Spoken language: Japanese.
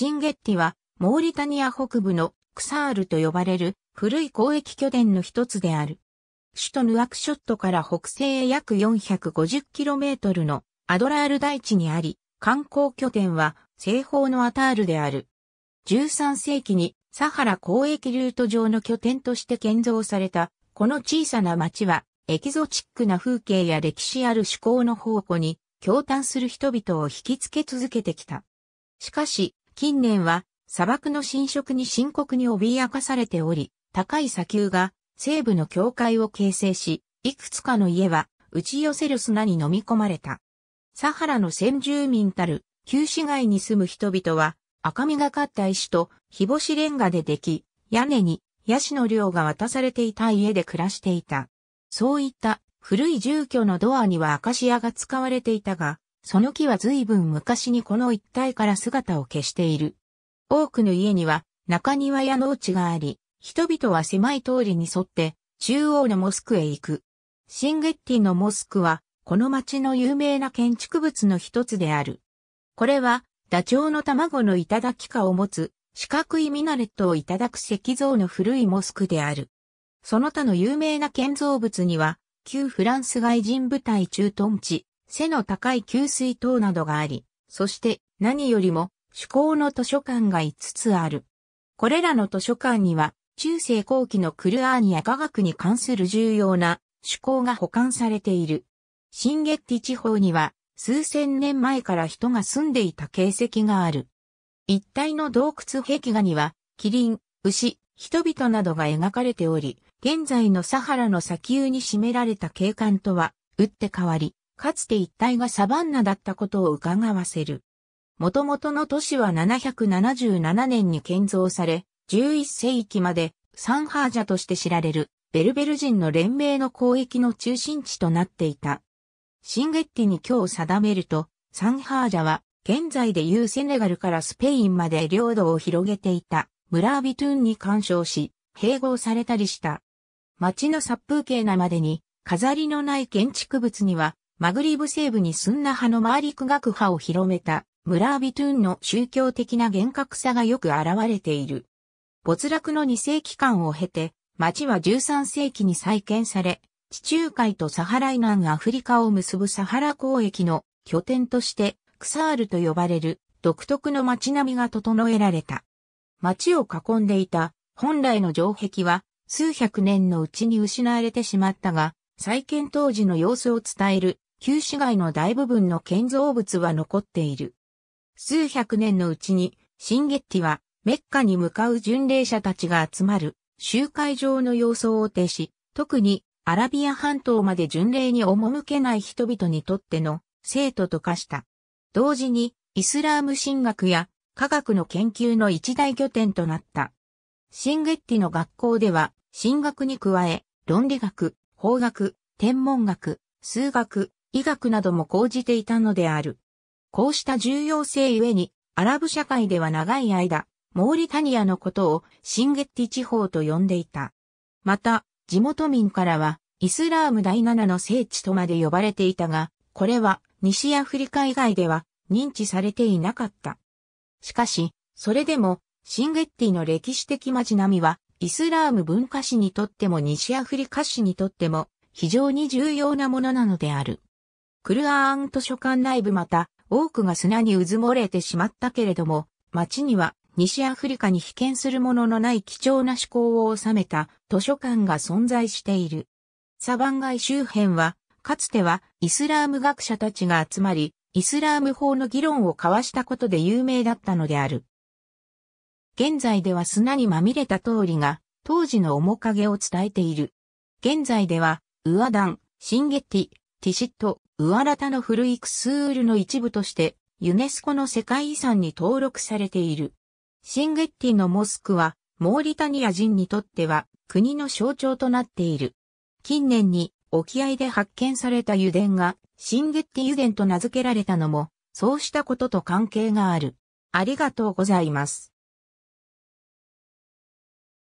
シンゲッティは、モーリタニア北部のクサールと呼ばれる古い交易拠点の一つである。首都ヌアクショットから北西へ約 450km のアドラール大地にあり、観光拠点は西方のアタールである。13世紀にサハラ交易ルート上の拠点として建造された、この小さな町は、エキゾチックな風景や歴史ある趣向の宝庫に、驚嘆する人々を引きつけ続けてきた。しかし、近年は砂漠の侵食に深刻に脅かされており、高い砂丘が西部の境界を形成し、いくつかの家は打ち寄せる砂に飲み込まれた。サハラの先住民たる旧市街に住む人々は赤みがかった石と日干しレンガででき、屋根にヤシの量が渡されていた家で暮らしていた。そういった古い住居のドアにはアカシアが使われていたが、その木は随分昔にこの一帯から姿を消している。多くの家には中庭や農地があり、人々は狭い通りに沿って中央のモスクへ行く。シンゲッティのモスクはこの町の有名な建築物の一つである。これはダチョウの卵の頂きかを持つ四角いミナレットをいただく石像の古いモスクである。その他の有名な建造物には、旧フランス外人部隊駐屯地、背の高い給水塔などがあり、そして何よりも趣向の図書館が5つある。これらの図書館には中世後期のクルアーニア科学に関する重要な趣向が保管されている。新月地地方には数千年前から人が住んでいた形跡がある。一帯の洞窟壁画には、キリン、牛、人々などが描かれており、現在のサハラの砂丘に占められた景観とは、打って変わり、かつて一帯がサバンナだったことを伺わせる。元々の都市は777年に建造され、11世紀までサンハージャとして知られるベルベル人の連盟の交易の中心地となっていた。シンゲッティに今日定めると、サンハージャは現在でいうセネガルからスペインまで領土を広げていた村ービトゥンに干渉し、併合されたりした。町の殺風景なまでに、飾りのない建築物にはマグリブ西部にスンナ派のマーリク学派を広めたムラービトゥーンの宗教的な厳格さがよく現れている。没落の2世紀間を経て、町は13世紀に再建され、地中海とサハライ南アフリカを結ぶサハラ交易の拠点として、クサールと呼ばれる独特の街並みが整えられた。町を囲んでいた本来の城壁は数百年のうちに失われてしまったが、再建当時の様子を伝える旧市街の大部分の建造物は残っている。数百年のうちに、シンゲッティは、メッカに向かう巡礼者たちが集まる、集会場の様相を呈し、特に、アラビア半島まで巡礼に赴けない人々にとっての、生徒と化した。同時に、イスラーム神学や、科学の研究の一大拠点となった。シンゲッティの学校では、神学に加え、論理学、法学、天文学、数学、医学なども講じていたのである。こうした重要性ゆえに、アラブ社会では長い間、モーリタニアのことをシンゲッティ地方と呼んでいた。また、地元民からは、イスラーム第七の聖地とまで呼ばれていたが、これは西アフリカ以外では認知されていなかった。しかし、それでも、シンゲッティの歴史的街並みは、イスラーム文化史にとっても西アフリカ史にとっても、非常に重要なものなのである。クルアーン図書館内部また、多くが砂に渦漏もれてしまったけれども、町には西アフリカに被験するもののない貴重な思考を収めた図書館が存在している。サバン街周辺は、かつてはイスラーム学者たちが集まり、イスラーム法の議論を交わしたことで有名だったのである。現在では砂にまみれた通りが、当時の面影を伝えている。現在では、ウアダン、シンゲティ、ティシット、ウアラタの古いクスールの一部として、ユネスコの世界遺産に登録されている。シンゲッティのモスクは、モーリタニア人にとっては、国の象徴となっている。近年に、沖合で発見された油田が、シンゲッティ油田と名付けられたのも、そうしたことと関係がある。ありがとうございます。